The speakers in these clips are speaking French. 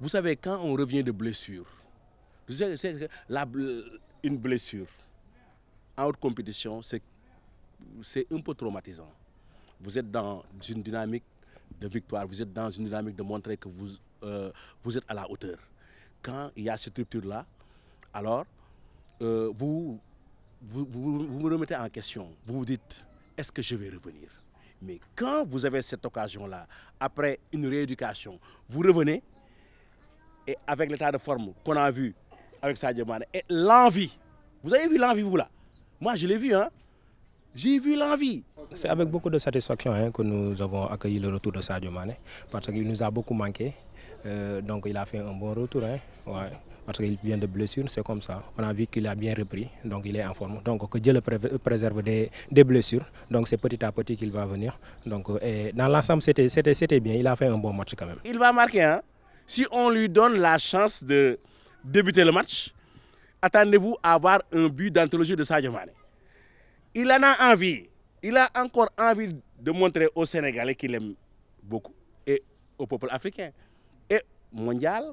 Vous savez, quand on revient de blessure, une blessure en haute compétition, c'est un peu traumatisant. Vous êtes dans une dynamique de victoire, vous êtes dans une dynamique de montrer que vous, euh, vous êtes à la hauteur. Quand il y a cette rupture-là, alors euh, vous, vous remettez en question, vous vous dites, est-ce que je vais revenir Mais quand vous avez cette occasion-là, après une rééducation, vous revenez, et avec l'état de forme qu'on a vu avec Sadio Mane et l'envie. Vous avez vu l'envie, vous là Moi, je l'ai vu, hein j'ai vu l'envie. C'est avec beaucoup de satisfaction hein, que nous avons accueilli le retour de Sadio Mane parce qu'il nous a beaucoup manqué. Euh, donc il a fait un bon retour. Hein, parce qu'il vient de blessure, c'est comme ça. On a vu qu'il a bien repris, donc il est en forme. Donc que Dieu le préserve des, blessures. Donc c'est petit à petit qu'il va venir. Donc, dans l'ensemble, c'était bien. Il a fait un bon match quand même. Il va marquer, hein si on lui donne la chance de débuter le match, attendez-vous à avoir un but d'anthologie de Sadio Mane. Il en a envie. Il a encore envie de montrer aux Sénégalais qu'il aime beaucoup et au peuple africain et mondial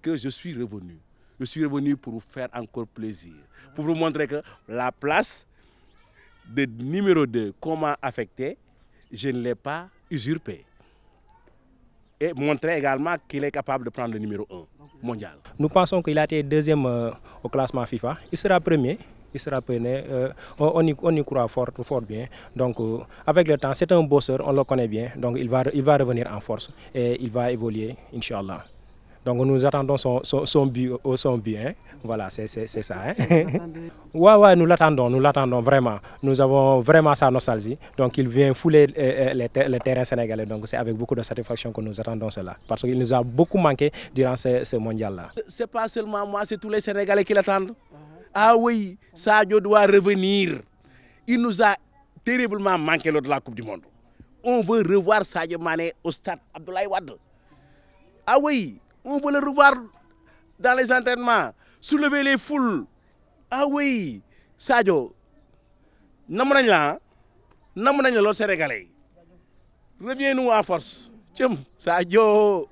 que je suis revenu. Je suis revenu pour vous faire encore plaisir, pour vous montrer que la place de numéro 2, comment affecter, je ne l'ai pas usurpée et montrer également qu'il est capable de prendre le numéro 1 mondial. Nous pensons qu'il a été deuxième euh, au classement FIFA. Il sera premier. Il sera premier. Euh, on, y, croit fort, fort bien. Donc, euh, avec le temps, c'est un bosseur, on le connaît bien. Donc, il va, il va revenir en force et il va évoluer, Inch'Allah. Donc nous attendons son, son, but, euh, hein. Voilà, c'est ça. Hein. ouais, ouais, nous l'attendons, nous l'attendons vraiment. Nous avons vraiment sa nostalgie. Donc il vient fouler euh, euh, le terrain sénégalais. Donc c'est avec beaucoup de satisfaction que nous attendons cela. Parce qu'il nous a beaucoup manqué durant ce, mondial-là. Ce n'est pas seulement moi, c'est tous les Sénégalais qui l'attendent. Ah oui, Sadio doit revenir. Il nous a terriblement manqué lors de la Coupe du Monde. On veut revoir Sadio Mané au stade Abdoulaye Wade. Ah oui, on veut le revoir dans les entraînements, soulever les foules. Ah oui, Sadio, nous sommes là, nous sommes là, nous sommes Reviens-nous à force. Tchum, Sadio.